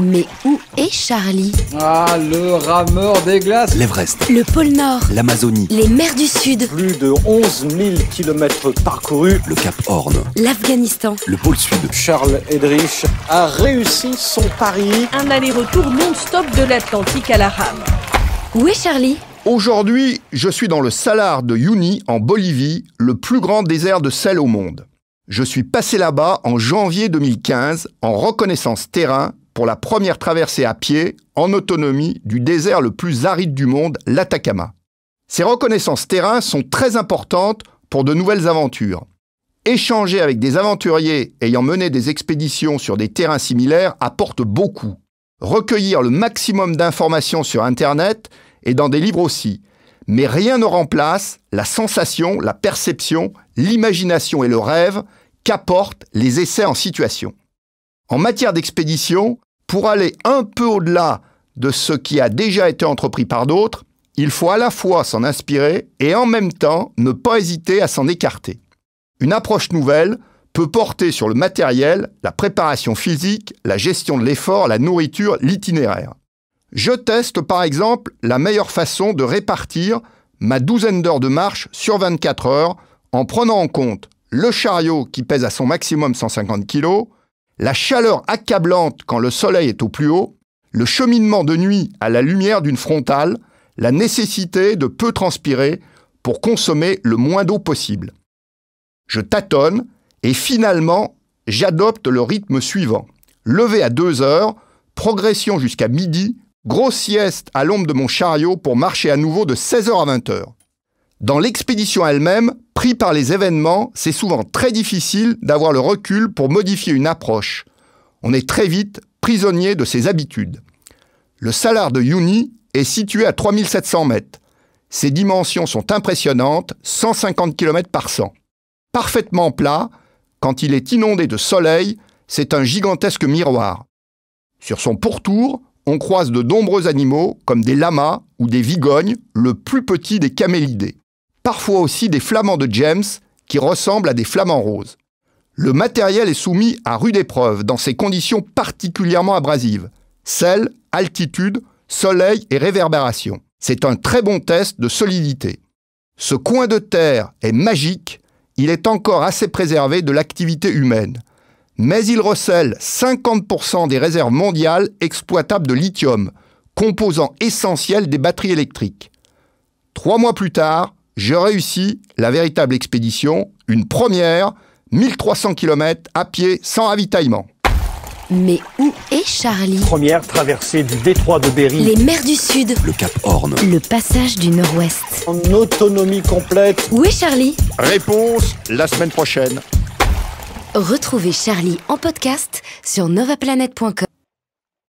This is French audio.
Mais où est Charlie Ah, le rameur des glaces L'Everest. Le pôle Nord. L'Amazonie. Les mers du Sud. Plus de 11 000 km parcourus. Le Cap Horn. L'Afghanistan. Le pôle Sud. Charles Edrich a réussi son pari. Un aller-retour non-stop de l'Atlantique à la rame. Où est Charlie Aujourd'hui, je suis dans le Salar de Yuni en Bolivie, le plus grand désert de sel au monde. Je suis passé là-bas en janvier 2015 en reconnaissance terrain pour la première traversée à pied, en autonomie, du désert le plus aride du monde, l'Atacama. Ces reconnaissances terrain sont très importantes pour de nouvelles aventures. Échanger avec des aventuriers ayant mené des expéditions sur des terrains similaires apporte beaucoup. Recueillir le maximum d'informations sur Internet et dans des livres aussi. Mais rien ne remplace la sensation, la perception, l'imagination et le rêve qu'apportent les essais en situation. En matière d'expédition, pour aller un peu au-delà de ce qui a déjà été entrepris par d'autres, il faut à la fois s'en inspirer et en même temps ne pas hésiter à s'en écarter. Une approche nouvelle peut porter sur le matériel, la préparation physique, la gestion de l'effort, la nourriture, l'itinéraire. Je teste par exemple la meilleure façon de répartir ma douzaine d'heures de marche sur 24 heures en prenant en compte le chariot qui pèse à son maximum 150 kg, la chaleur accablante quand le soleil est au plus haut, le cheminement de nuit à la lumière d'une frontale, la nécessité de peu transpirer pour consommer le moins d'eau possible. Je tâtonne et finalement, j'adopte le rythme suivant. Levé à 2 heures, progression jusqu'à midi, grosse sieste à l'ombre de mon chariot pour marcher à nouveau de 16h à 20h. Dans l'expédition elle-même, pris par les événements, c'est souvent très difficile d'avoir le recul pour modifier une approche. On est très vite prisonnier de ses habitudes. Le salar de Yuni est situé à 3700 mètres. Ses dimensions sont impressionnantes, 150 km par 100. Parfaitement plat, quand il est inondé de soleil, c'est un gigantesque miroir. Sur son pourtour, on croise de nombreux animaux comme des lamas ou des vigognes, le plus petit des camélidés parfois aussi des flamants de James qui ressemblent à des flamants roses. Le matériel est soumis à rude épreuve dans ces conditions particulièrement abrasives sel, altitude, soleil et réverbération. C'est un très bon test de solidité. Ce coin de terre est magique, il est encore assez préservé de l'activité humaine. Mais il recèle 50% des réserves mondiales exploitables de lithium, composant essentiel des batteries électriques. Trois mois plus tard, je réussis la véritable expédition, une première, 1300 km à pied sans ravitaillement. Mais où est Charlie Première traversée du détroit de Berry. Les mers du Sud. Le cap Horn. Le passage du Nord-Ouest. En autonomie complète. Où est Charlie Réponse la semaine prochaine. Retrouvez Charlie en podcast sur novaplanète.com.